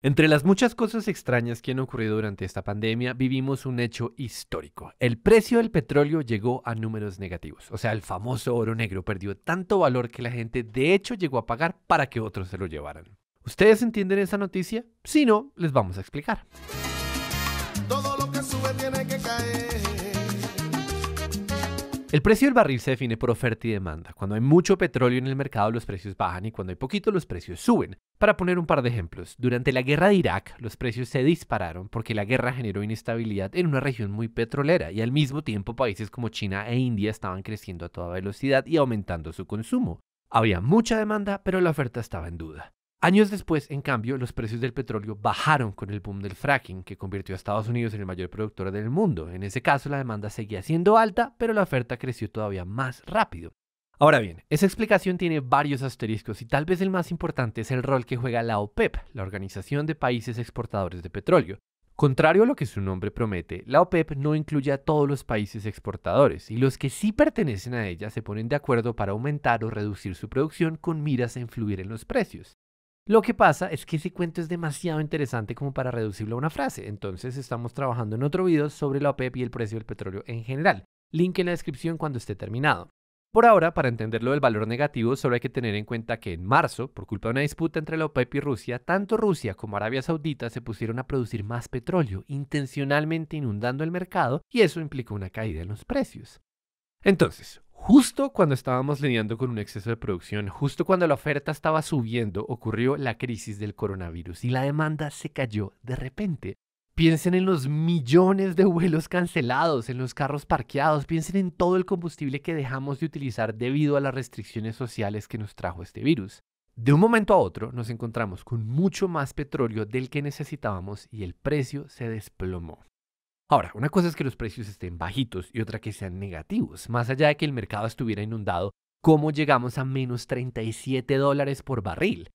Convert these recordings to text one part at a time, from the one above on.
Entre las muchas cosas extrañas que han ocurrido durante esta pandemia, vivimos un hecho histórico. El precio del petróleo llegó a números negativos, o sea, el famoso oro negro perdió tanto valor que la gente de hecho llegó a pagar para que otros se lo llevaran. ¿Ustedes entienden esa noticia? Si no, les vamos a explicar. Todo lo que sube tiene que caer. El precio del barril se define por oferta y demanda. Cuando hay mucho petróleo en el mercado los precios bajan y cuando hay poquito los precios suben. Para poner un par de ejemplos, durante la guerra de Irak los precios se dispararon porque la guerra generó inestabilidad en una región muy petrolera y al mismo tiempo países como China e India estaban creciendo a toda velocidad y aumentando su consumo. Había mucha demanda, pero la oferta estaba en duda. Años después, en cambio, los precios del petróleo bajaron con el boom del fracking, que convirtió a Estados Unidos en el mayor productor del mundo. En ese caso, la demanda seguía siendo alta, pero la oferta creció todavía más rápido. Ahora bien, esa explicación tiene varios asteriscos y tal vez el más importante es el rol que juega la OPEP, la Organización de Países Exportadores de Petróleo. Contrario a lo que su nombre promete, la OPEP no incluye a todos los países exportadores y los que sí pertenecen a ella se ponen de acuerdo para aumentar o reducir su producción con miras a influir en los precios. Lo que pasa es que ese cuento es demasiado interesante como para reducirlo a una frase, entonces estamos trabajando en otro video sobre la OPEP y el precio del petróleo en general. Link en la descripción cuando esté terminado. Por ahora, para entender lo del valor negativo, solo hay que tener en cuenta que en marzo, por culpa de una disputa entre la OPEP y Rusia, tanto Rusia como Arabia Saudita se pusieron a producir más petróleo, intencionalmente inundando el mercado, y eso implicó una caída en los precios. Entonces, Justo cuando estábamos lidiando con un exceso de producción, justo cuando la oferta estaba subiendo, ocurrió la crisis del coronavirus y la demanda se cayó de repente. Piensen en los millones de vuelos cancelados, en los carros parqueados, piensen en todo el combustible que dejamos de utilizar debido a las restricciones sociales que nos trajo este virus. De un momento a otro nos encontramos con mucho más petróleo del que necesitábamos y el precio se desplomó. Ahora, una cosa es que los precios estén bajitos y otra que sean negativos. Más allá de que el mercado estuviera inundado, ¿cómo llegamos a menos 37 dólares por barril?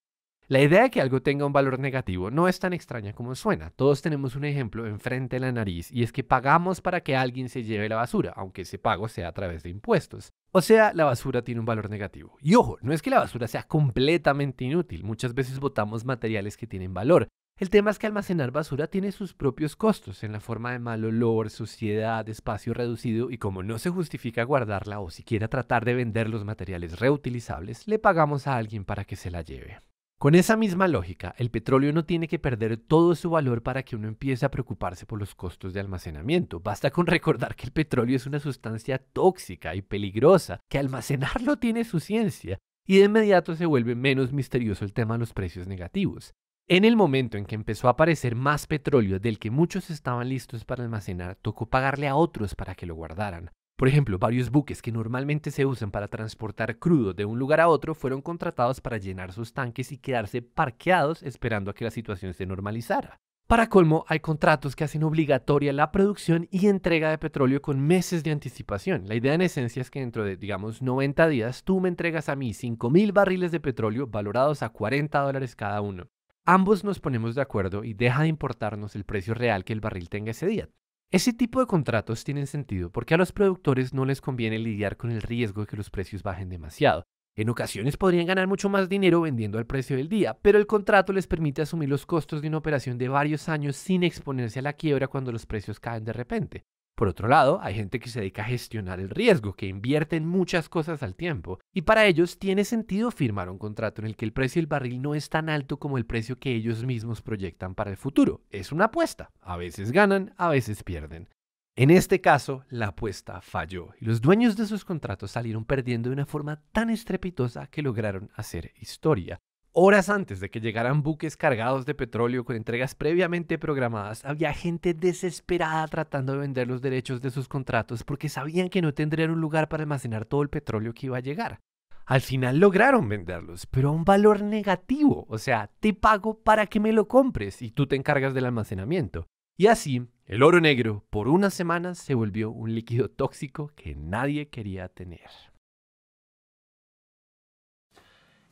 La idea de que algo tenga un valor negativo no es tan extraña como suena. Todos tenemos un ejemplo enfrente de la nariz y es que pagamos para que alguien se lleve la basura, aunque ese pago sea a través de impuestos. O sea, la basura tiene un valor negativo. Y ojo, no es que la basura sea completamente inútil, muchas veces botamos materiales que tienen valor, el tema es que almacenar basura tiene sus propios costos en la forma de mal olor, suciedad, espacio reducido y como no se justifica guardarla o siquiera tratar de vender los materiales reutilizables, le pagamos a alguien para que se la lleve. Con esa misma lógica, el petróleo no tiene que perder todo su valor para que uno empiece a preocuparse por los costos de almacenamiento. Basta con recordar que el petróleo es una sustancia tóxica y peligrosa, que almacenarlo tiene su ciencia, y de inmediato se vuelve menos misterioso el tema de los precios negativos. En el momento en que empezó a aparecer más petróleo del que muchos estaban listos para almacenar, tocó pagarle a otros para que lo guardaran. Por ejemplo, varios buques que normalmente se usan para transportar crudo de un lugar a otro fueron contratados para llenar sus tanques y quedarse parqueados esperando a que la situación se normalizara. Para colmo, hay contratos que hacen obligatoria la producción y entrega de petróleo con meses de anticipación. La idea en esencia es que dentro de, digamos, 90 días, tú me entregas a mí 5.000 barriles de petróleo valorados a 40 dólares cada uno ambos nos ponemos de acuerdo y deja de importarnos el precio real que el barril tenga ese día. Ese tipo de contratos tienen sentido porque a los productores no les conviene lidiar con el riesgo de que los precios bajen demasiado. En ocasiones podrían ganar mucho más dinero vendiendo al precio del día, pero el contrato les permite asumir los costos de una operación de varios años sin exponerse a la quiebra cuando los precios caen de repente. Por otro lado, hay gente que se dedica a gestionar el riesgo, que invierte en muchas cosas al tiempo, y para ellos tiene sentido firmar un contrato en el que el precio del barril no es tan alto como el precio que ellos mismos proyectan para el futuro. Es una apuesta, a veces ganan, a veces pierden. En este caso, la apuesta falló y los dueños de sus contratos salieron perdiendo de una forma tan estrepitosa que lograron hacer historia. Horas antes de que llegaran buques cargados de petróleo con entregas previamente programadas, había gente desesperada tratando de vender los derechos de sus contratos porque sabían que no tendrían un lugar para almacenar todo el petróleo que iba a llegar. Al final lograron venderlos, pero a un valor negativo, o sea, te pago para que me lo compres y tú te encargas del almacenamiento. Y así, el oro negro por unas semanas se volvió un líquido tóxico que nadie quería tener.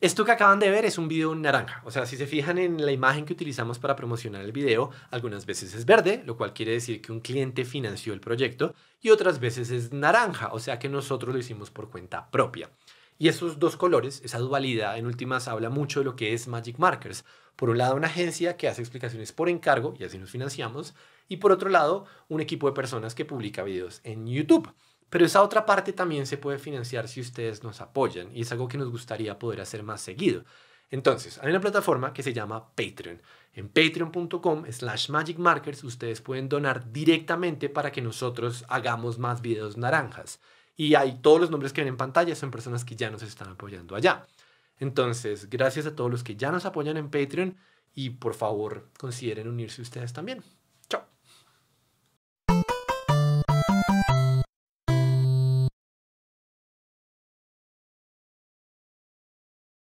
Esto que acaban de ver es un video naranja, o sea, si se fijan en la imagen que utilizamos para promocionar el video, algunas veces es verde, lo cual quiere decir que un cliente financió el proyecto, y otras veces es naranja, o sea que nosotros lo hicimos por cuenta propia. Y esos dos colores, esa dualidad, en últimas habla mucho de lo que es Magic Markers. Por un lado, una agencia que hace explicaciones por encargo, y así nos financiamos, y por otro lado, un equipo de personas que publica videos en YouTube. Pero esa otra parte también se puede financiar si ustedes nos apoyan y es algo que nos gustaría poder hacer más seguido. Entonces, hay una plataforma que se llama Patreon. En patreon.com slash magicmarkers ustedes pueden donar directamente para que nosotros hagamos más videos naranjas. Y hay todos los nombres que ven en pantalla son personas que ya nos están apoyando allá. Entonces, gracias a todos los que ya nos apoyan en Patreon y por favor consideren unirse ustedes también.